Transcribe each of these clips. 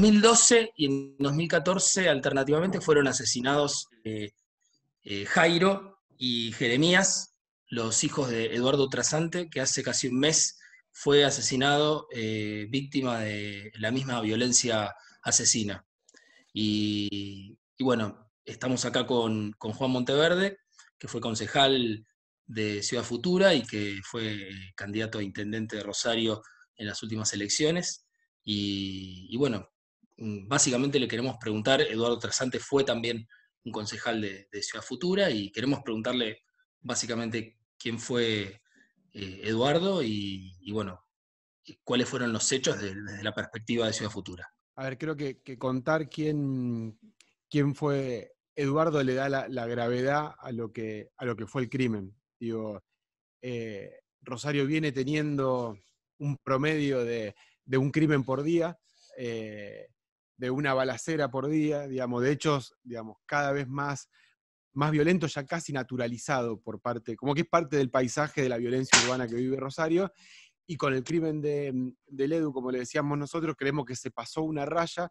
2012 y en 2014, alternativamente, fueron asesinados eh, eh, Jairo y Jeremías, los hijos de Eduardo Trasante, que hace casi un mes fue asesinado eh, víctima de la misma violencia asesina. Y, bueno, estamos acá con, Juan Monteverde, que fue concejal de Ciudad Futura y que fue candidato a intendente de Rosario en las últimas elecciones. y bueno, Mm, básicamente le queremos preguntar, Eduardo Trasante fue también un concejal de, Ciudad Futura y queremos preguntarle básicamente quién fue eh, Eduardo y, bueno, cuáles fueron los hechos desde la perspectiva de Ciudad Futura. A ver, creo que, contar quién, quién fue Eduardo le da la, gravedad a lo, que, a lo que fue el crimen. Digo, eh, Rosario viene teniendo un promedio de, un crimen por día. Eh, de una balacera por día, digamos, de hechos, digamos, cada vez más, más violento, ya casi naturalizado por parte, como que es parte del paisaje de la violencia urbana que vive Rosario. Y con el crimen de, mm, del Edu, como le decíamos nosotros, creemos que se pasó una raya,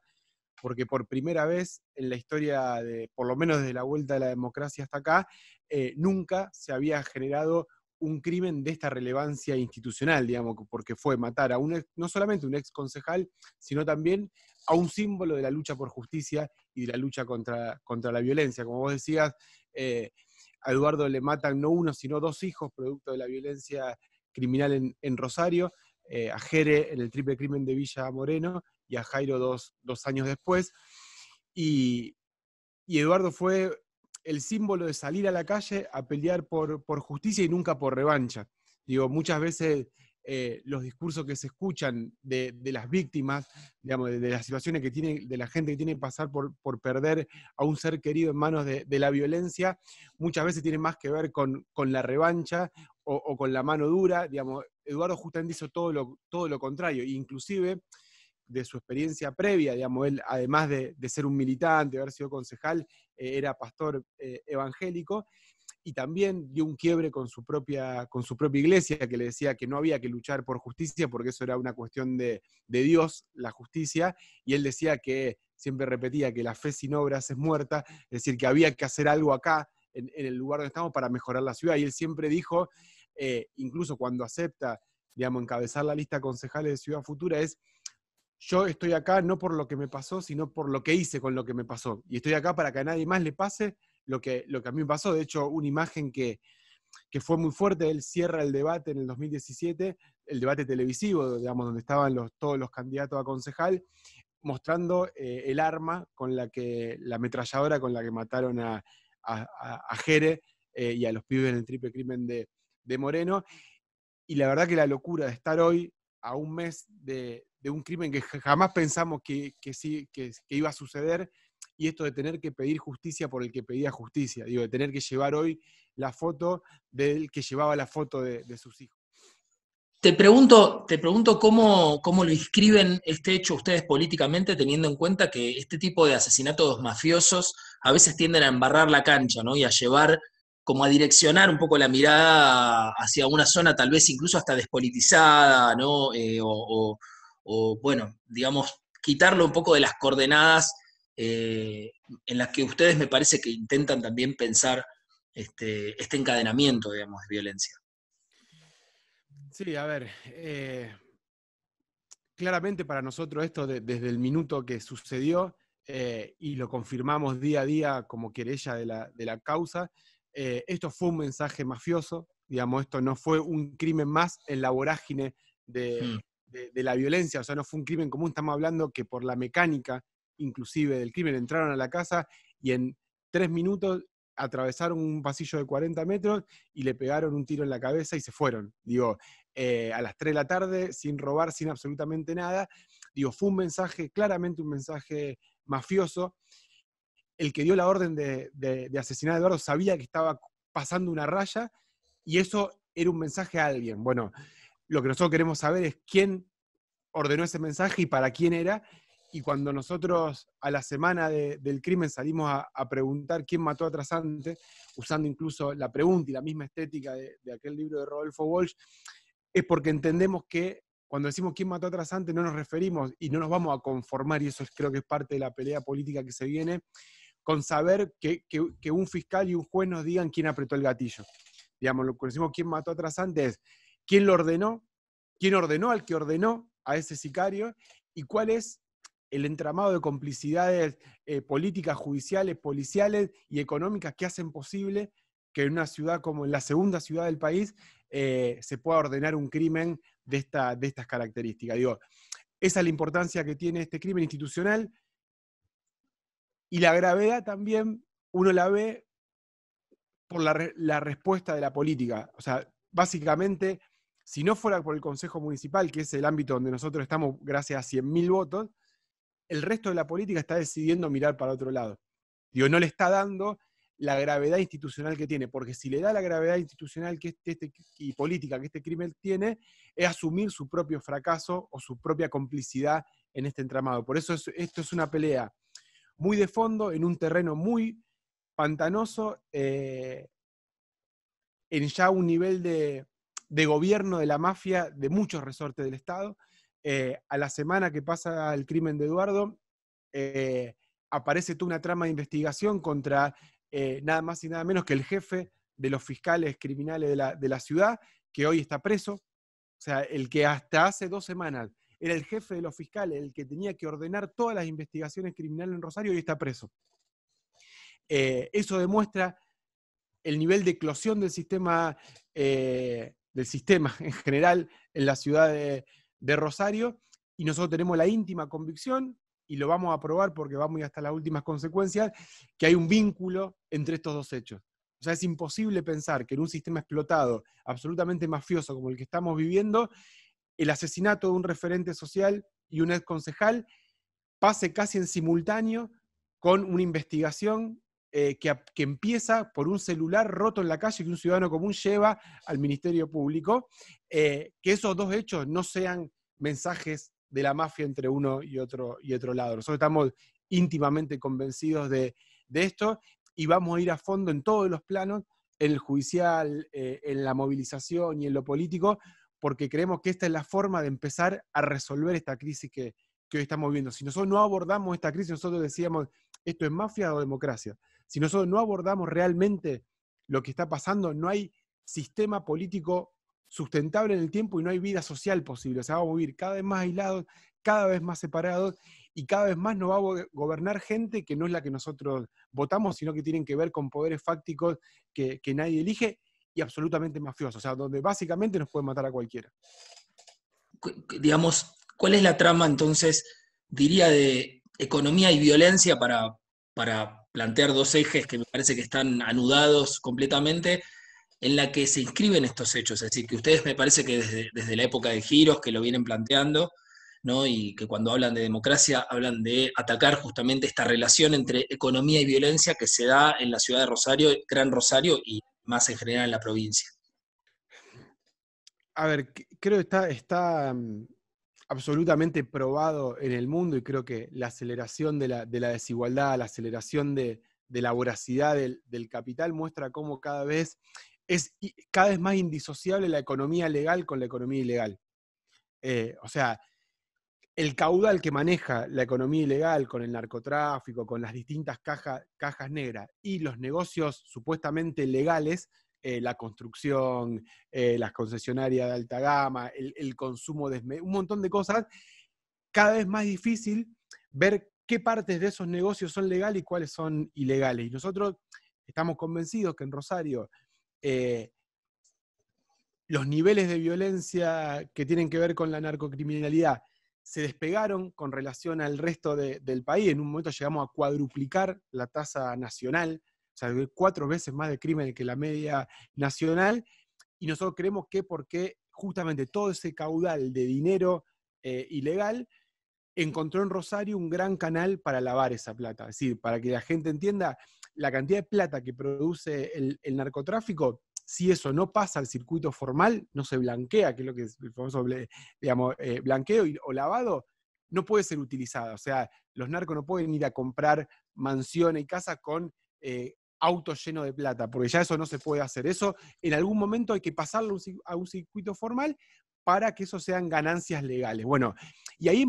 porque por primera vez en la historia, de, por lo menos desde la vuelta de la democracia hasta acá, eh, nunca se había generado un crimen de esta relevancia institucional, digamos, porque fue matar a un, no solamente un ex concejal, sino también a un símbolo de la lucha por justicia y de la lucha contra, contra la violencia. Como vos decías, eh, a Eduardo le matan no uno, sino dos hijos, producto de la violencia criminal en, Rosario, eh, a Jere en el triple crimen de Villa Moreno y a Jairo dos, años después. Y, y, Eduardo fue el símbolo de salir a la calle a pelear por, por justicia y nunca por revancha. Digo, muchas veces eh, los discursos que se escuchan de, las víctimas, digamos, de, las situaciones que tiene, de la gente que tiene que pasar por, perder a un ser querido en manos de, la violencia, muchas veces tiene más que ver con, la revancha o, con la mano dura, digamos, Eduardo justamente hizo todo lo, todo lo contrario, inclusive de su experiencia previa, digamos, él, además de, ser un militante, haber sido concejal, eh, era pastor eh, evangélico, y también dio un quiebre con su, propia, con su propia iglesia, que le decía que no había que luchar por justicia, porque eso era una cuestión de, Dios, la justicia, y él decía que siempre repetía que la fe sin obras es muerta, es decir, que había que hacer algo acá, en, el lugar donde estamos, para mejorar la ciudad, y él siempre dijo, eh, incluso cuando acepta, digamos, encabezar la lista concejales de Ciudad Futura, es yo estoy acá no por lo que me pasó, sino por lo que hice con lo que me pasó. Y estoy acá para que a nadie más le pase lo que, a mí me pasó. De hecho, una imagen que, fue muy fuerte, él cierra el debate en el 2017, el debate televisivo, digamos, donde estaban todos los candidatos a concejal, mostrando eh, el arma con la que, la ametralladora con la que mataron a, a, Jere eh, y a los pibes en el triple crimen de, Moreno. Y la verdad que la locura de estar hoy a un mes de, un crimen que jamás pensamos que, sí, que, que iba a suceder y esto de tener que pedir justicia por el que pedía justicia, digo, de tener que llevar hoy la foto del que llevaba la foto de, sus hijos. Te pregunto, te pregunto cómo, lo inscriben este hecho ustedes políticamente, teniendo en cuenta que este tipo de asesinatos mafiosos a veces tienden a embarrar la cancha, ¿no? Y a llevar, como a direccionar un poco la mirada hacia una zona tal vez incluso hasta despolitizada, ¿no? Eh, o, o, bueno, digamos, quitarlo un poco de las coordenadas eh, en las que ustedes me parece que intentan también pensar este, este encadenamiento, digamos, de violencia. Sí, a ver, eh, claramente para nosotros esto desde el minuto que sucedió eh, y lo confirmamos día a día como querella de la, causa, esto fue un mensaje mafioso, digamos, esto no fue un crimen más en la vorágine mm. de, de, la violencia, o sea, no fue un crimen común, estamos hablando que por la mecánica inclusive del crimen, entraron a la casa y en tres minutos atravesaron un pasillo de 40 metros y le pegaron un tiro en la cabeza y se fueron. Digo, eh, a las 3 de la tarde, sin robar, sin absolutamente nada. Digo, fue un mensaje, claramente un mensaje mafioso. El que dio la orden de, de asesinar a Eduardo sabía que estaba pasando una raya y eso era un mensaje a alguien. Bueno, lo que nosotros queremos saber es quién ordenó ese mensaje y para quién era y cuando nosotros a la semana del crimen salimos a, preguntar quién mató a Trasante, usando incluso la pregunta y la misma estética de, aquel libro de Rodolfo Walsh, es porque entendemos que cuando decimos quién mató a Trasante no nos referimos y no nos vamos a conformar, y eso creo que es parte de la pelea política que se viene, con saber que, un fiscal y un juez nos digan quién apretó el gatillo. Digamos, lo que decimos quién mató a Trasante es quién lo ordenó, quién ordenó al que ordenó a ese sicario y cuál es el entramado de complicidades eh, políticas, judiciales, policiales y económicas que hacen posible que en una ciudad como la segunda ciudad del país eh, se pueda ordenar un crimen de, esta, de estas características. esa es la importancia que tiene este crimen institucional y la gravedad también uno la ve por la, la respuesta de la política. O sea, básicamente, si no fuera por el Consejo Municipal, que es el ámbito donde nosotros estamos gracias a 100.000 votos, el resto de la política está decidiendo mirar para otro lado. Digo, no le está dando la gravedad institucional que tiene, porque si le da la gravedad institucional que este, este y política que este crimen tiene, es asumir su propio fracaso o su propia complicidad en este entramado. Por eso esto es una pelea muy de fondo, en un terreno muy pantanoso, eh, en ya un nivel de gobierno de la mafia de muchos resortes del Estado, eh, a la semana que pasa el crimen de Eduardo, eh, aparece toda una trama de investigación contra eh, nada más y nada menos que el jefe de los fiscales criminales de la, ciudad, que hoy está preso. O sea, el que hasta hace dos semanas era el jefe de los fiscales, el que tenía que ordenar todas las investigaciones criminales en Rosario, hoy está preso. eso demuestra el nivel de eclosión del sistema, del sistema en general en la ciudad de, de Rosario y nosotros tenemos la íntima convicción, y lo vamos a probar porque vamos hasta las últimas consecuencias, que hay un vínculo entre estos dos hechos. O sea, es imposible pensar que en un sistema explotado, absolutamente mafioso como el que estamos viviendo, el asesinato de un referente social y un ex concejal pase casi en simultáneo con una investigación eh, que, empieza por un celular roto en la calle que un ciudadano común lleva al Ministerio Público, eh, que esos dos hechos no sean mensajes de la mafia entre uno y otro, y otro lado. Nosotros estamos íntimamente convencidos de, esto y vamos a ir a fondo en todos los planos, en el judicial, eh, en la movilización y en lo político, porque creemos que esta es la forma de empezar a resolver esta crisis que, que hoy estamos viviendo. Si nosotros no abordamos esta crisis, nosotros decíamos, esto es mafia o democracia. Si nosotros no abordamos realmente lo que está pasando, no hay sistema político sustentable en el tiempo y no hay vida social posible. Se sea, vamos a vivir cada vez más aislados, cada vez más separados y cada vez más nos va a gobernar gente que no es la que nosotros votamos, sino que tienen que ver con poderes fácticos que, nadie elige y absolutamente mafiosos. O sea, donde básicamente nos pueden matar a cualquiera. Digamos, ¿cuál es la trama entonces, diría, de economía y violencia para, para plantear dos ejes que me parece que están anudados completamente, en la que se inscriben estos hechos. Es decir, que ustedes me parece que desde, la época de Giros, que lo vienen planteando, ¿no? y que cuando hablan de democracia hablan de atacar justamente esta relación entre economía y violencia que se da en la ciudad de Rosario, Gran Rosario y más en general en la provincia. A ver, creo que está, está mm, absolutamente probado en el mundo y creo que la aceleración de la, desigualdad, la aceleración de, la voracidad del, capital muestra cómo cada vez es cada vez más indisociable la economía legal con la economía ilegal. Eh, o sea, el caudal que maneja la economía ilegal con el narcotráfico, con las distintas cajas negras y los negocios supuestamente legales eh, la construcción, eh, las concesionarias de alta gama, el, consumo de un montón de cosas, cada vez más difícil ver qué partes de esos negocios son legales y cuáles son ilegales. Y nosotros estamos convencidos que en Rosario eh, los niveles de violencia que tienen que ver con la narcocriminalidad se despegaron con relación al resto del país. En un momento llegamos a cuadruplicar la tasa nacional o sea, cuatro veces más de crimen que la media nacional, y nosotros creemos que porque justamente todo ese caudal de dinero eh, ilegal encontró en Rosario un gran canal para lavar esa plata. Es decir, para que la gente entienda la cantidad de plata que produce el, narcotráfico, si eso no pasa al circuito formal, no se blanquea, que es lo que es el famoso digamos, eh, blanqueo o lavado, no puede ser utilizada. O sea, los narcos no pueden ir a comprar mansiones y casas con eh, auto lleno de plata, porque ya eso no se puede hacer. Eso en algún momento hay que pasarlo a un circuito formal para que eso sean ganancias legales. Bueno, y ahí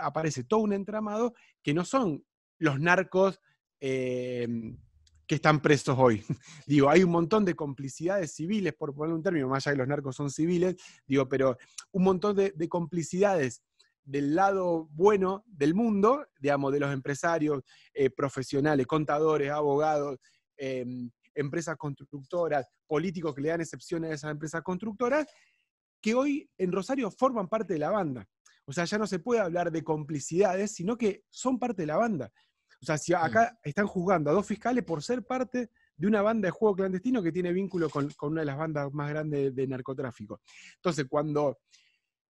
aparece todo un entramado que no son los narcos em, que están presos hoy. digo, hay un montón de complicidades civiles, por poner un término, más allá que los narcos son civiles, digo, pero un montón de, complicidades del lado bueno del mundo, digamos, de los empresarios, eh, profesionales, contadores, abogados, Em, empresas constructoras, políticos que le dan excepciones a esas empresas constructoras, que hoy en Rosario forman parte de la banda. O sea, ya no se puede hablar de complicidades, sino que son parte de la banda. O sea, si acá mm. están juzgando a dos fiscales por ser parte de una banda de juego clandestino que tiene vínculo con, una de las bandas más grandes de, narcotráfico. Entonces, cuando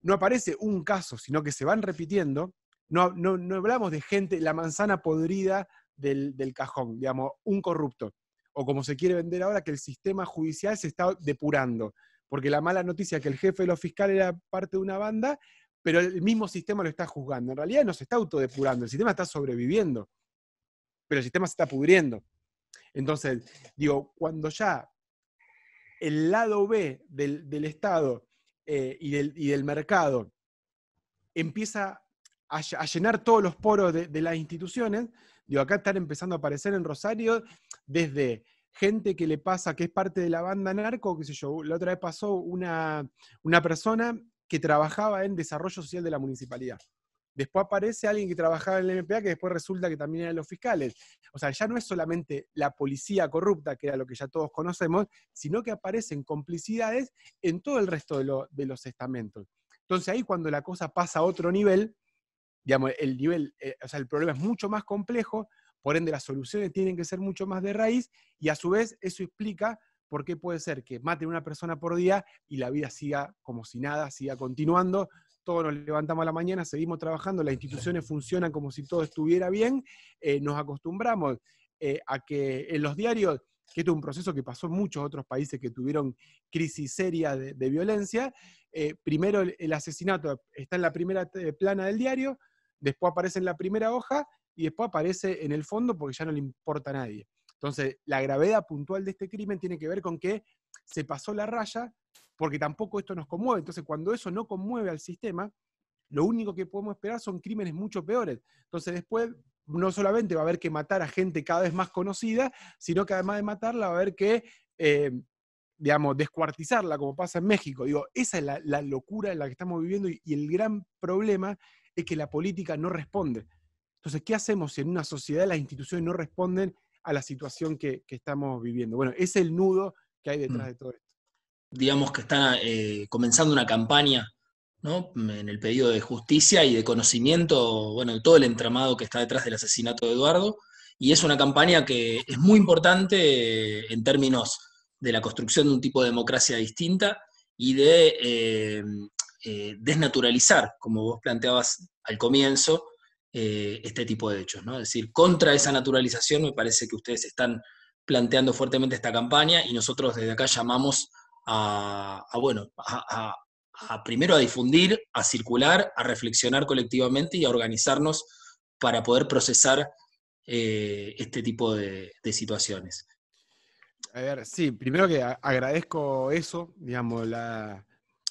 no aparece un caso, sino que se van repitiendo, no, no, no, hablamos de gente, la manzana podrida del, cajón, digamos, un corrupto. O como se quiere vender ahora, que el sistema judicial se está depurando. Porque la mala noticia es que el jefe de los fiscales era parte de una banda, pero el mismo sistema lo está juzgando. En realidad no se está autodepurando, el sistema está sobreviviendo, pero el sistema se está pudriendo. Entonces, digo, cuando ya el lado B del, Estado eh, y, del, mercado empieza a, llenar todos los poros de las instituciones, Digo, acá están empezando a aparecer en Rosario desde gente que le pasa, que es parte de la banda narco, qué sé yo, la otra vez pasó una, persona que trabajaba en desarrollo social de la municipalidad. Después aparece alguien que trabajaba en el MPA que después resulta que también eran los fiscales. O sea, ya no es solamente la policía corrupta, que era lo que ya todos conocemos, sino que aparecen complicidades en todo el resto de, de los estamentos. Entonces ahí cuando la cosa pasa a otro nivel, el nivel, eh, el problema es mucho más complejo, por ende las soluciones tienen que ser mucho más de raíz y a su vez eso explica por qué puede ser que maten una persona por día y la vida siga como si nada, siga continuando. Todos nos levantamos a la mañana, seguimos trabajando, las instituciones funcionan como si todo estuviera bien, eh, nos acostumbramos eh, a que en los diarios que este es un proceso que pasó en muchos otros países que tuvieron crisis seria de, violencia. primero el, asesinato está en la primera plana del diario, después aparece en la primera hoja y después aparece en el fondo porque ya no le importa a nadie. Entonces, la gravedad puntual de este crimen tiene que ver con que se pasó la raya porque tampoco esto nos conmueve. Entonces, cuando eso no conmueve al sistema, lo único que podemos esperar son crímenes mucho peores. Entonces, después no solamente va a haber que matar a gente cada vez más conocida, sino que además de matarla va a haber que, eh, digamos, descuartizarla, como pasa en México. Digo, esa es la, locura en la que estamos viviendo y el gran problema es que la política no responde. Entonces, ¿qué hacemos si en una sociedad las instituciones no responden a la situación que, estamos viviendo? Bueno, es el nudo que hay mm. detrás de todo esto. Digamos que está eh, comenzando una campaña en el pedido de justicia y de conocimiento, bueno, todo el entramado que está detrás del asesinato de Eduardo. Y es una campaña que es muy importante en términos de la construcción de un tipo de democracia distinta y de eh, eh, desnaturalizar, como vos planteabas al comienzo, eh, este tipo de hechos. ¿no? Es decir, contra esa naturalización me parece que ustedes están planteando fuertemente esta campaña y nosotros desde acá llamamos a, bueno, a, primero a difundir, a circular, a reflexionar colectivamente y a organizarnos para poder procesar eh, este tipo de, de, situaciones. A ver, sí, primero que agradezco eso, digamos, la,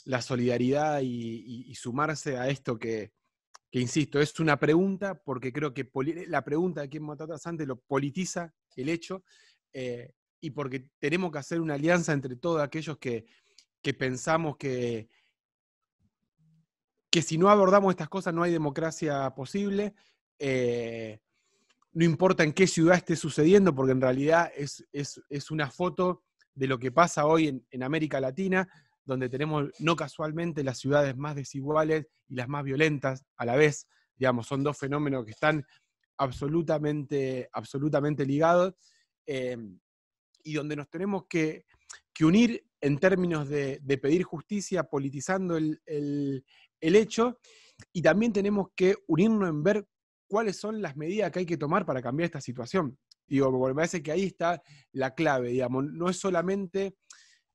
la solidaridad y, sumarse a esto que, insisto, es una pregunta, porque creo que la pregunta de quién a Sante lo politiza el hecho, eh, y porque tenemos que hacer una alianza entre todos aquellos que, pensamos que, que si no abordamos estas cosas no hay democracia posible. Eh, no importa en qué ciudad esté sucediendo, porque en realidad es, una foto de lo que pasa hoy en, América Latina, donde tenemos no casualmente las ciudades más desiguales y las más violentas a la vez, digamos, son dos fenómenos que están absolutamente, absolutamente ligados eh, y donde nos tenemos que, unir en términos de, pedir justicia, politizando el, hecho, y también tenemos que unirnos en ver cuáles son las medidas que hay que tomar para cambiar esta situación. Digo, me parece que ahí está la clave, digamos, no es solamente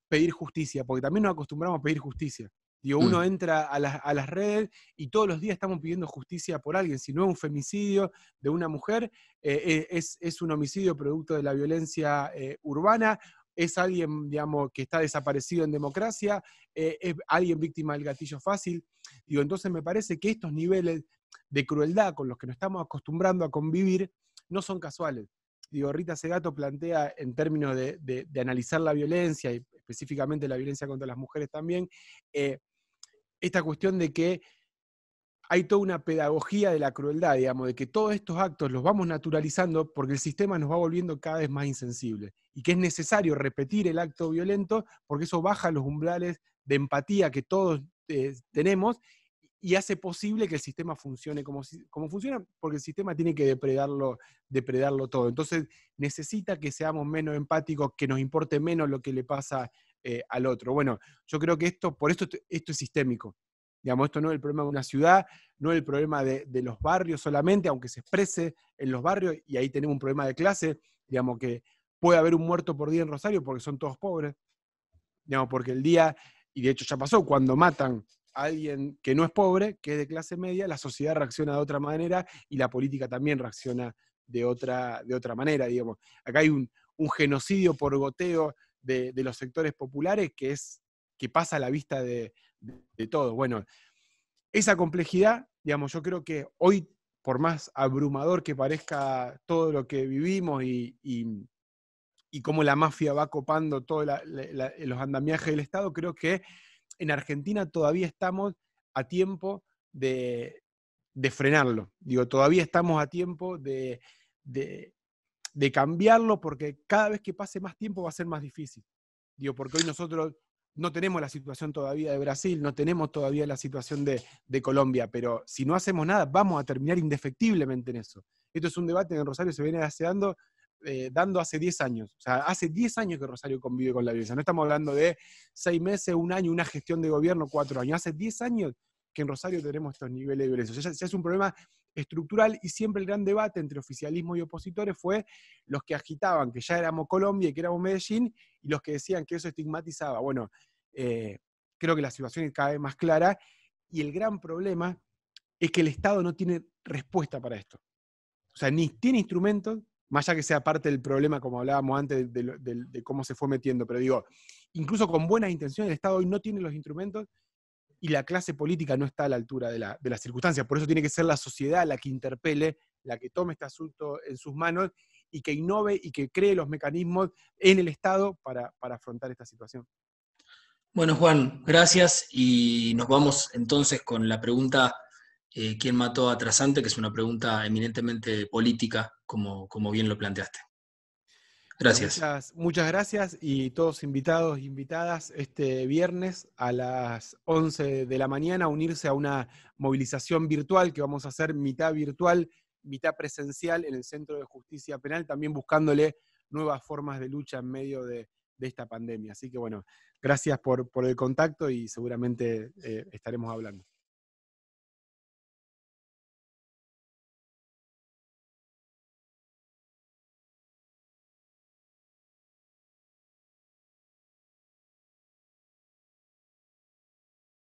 pedir justicia, porque también nos acostumbramos a pedir justicia. Digo, mm. uno entra a, las redes y todos los días estamos pidiendo justicia por alguien. Si no es un femicidio de una mujer, eh, eh, es, un homicidio producto de la violencia eh, urbana, es alguien, digamos, que está desaparecido en democracia, es alguien víctima del gatillo fácil. Digo, entonces me parece que estos niveles de crueldad con los que nos estamos acostumbrando a convivir no son casuales digo, Rita Segato plantea en términos de, analizar la violencia, y específicamente la violencia contra las mujeres también, eh, esta cuestión de que hay toda una pedagogía de la crueldad, digamos, de que todos estos actos los vamos naturalizando porque el sistema nos va volviendo cada vez más insensible y que es necesario repetir el acto violento porque eso baja los umbrales de empatía que todos eh, tenemos y hace posible que el sistema funcione como, como funciona, porque el sistema tiene que depredarlo, depredarlo todo. Entonces necesita que seamos menos empáticos, que nos importe menos lo que le pasa eh, al otro. Bueno, yo creo que esto, por esto, esto es sistémico. Digamos, esto no es el problema de una ciudad, no es el problema de, de los barrios solamente, aunque se exprese en los barrios, y ahí tenemos un problema de clase, digamos que puede haber un muerto por día en Rosario porque son todos pobres, digamos, porque el día, y de hecho ya pasó, cuando matan alguien que no es pobre, que es de clase media, la sociedad reacciona de otra manera y la política también reacciona de otra, de otra manera, digamos. Acá hay un, genocidio por goteo de, los sectores populares que, es, que pasa a la vista de, de, todos. Bueno, esa complejidad, digamos, yo creo que hoy, por más abrumador que parezca todo lo que vivimos y, y, y cómo la mafia va copando todos los andamiajes del Estado, creo que en Argentina todavía estamos a tiempo de, frenarlo. Digo, todavía estamos a tiempo de, cambiarlo porque cada vez que pase más tiempo va a ser más difícil. Digo, porque hoy nosotros no tenemos la situación todavía de Brasil, no tenemos todavía la situación de, Colombia, pero si no hacemos nada vamos a terminar indefectiblemente en eso. Esto es un debate que en Rosario se viene haciendo eh, dando hace 10 años. O sea, hace 10 años que Rosario convive con la violencia. No estamos hablando de 6 meses, un año, una gestión de gobierno, 4 años. Hace 10 años que en Rosario tenemos estos niveles de violencia. O sea, es un problema estructural y siempre el gran debate entre oficialismo y opositores fue los que agitaban que ya éramos Colombia y que éramos Medellín y los que decían que eso estigmatizaba. Bueno, eh, creo que la situación es cada vez más clara y el gran problema es que el Estado no tiene respuesta para esto. O sea, ni tiene instrumentos, más allá que sea parte del problema, como hablábamos antes, de, cómo se fue metiendo, pero digo, incluso con buenas intenciones, el Estado hoy no tiene los instrumentos y la clase política no está a la altura de, las circunstancias. Por eso tiene que ser la sociedad la que interpele, la que tome este asunto en sus manos y que innove y que cree los mecanismos en el Estado para, para afrontar esta situación. Bueno, Juan, gracias y nos vamos entonces con la pregunta eh, ¿quién mató a Trasante? Que es una pregunta eminentemente política, como, como bien lo planteaste. Gracias. Muchas, gracias y todos invitados e invitadas este viernes a las 11 de la mañana a unirse a una movilización virtual que vamos a hacer mitad virtual, mitad presencial en el Centro de Justicia Penal, también buscándole nuevas formas de lucha en medio de, esta pandemia. Así que bueno, gracias por, el contacto y seguramente eh, estaremos hablando.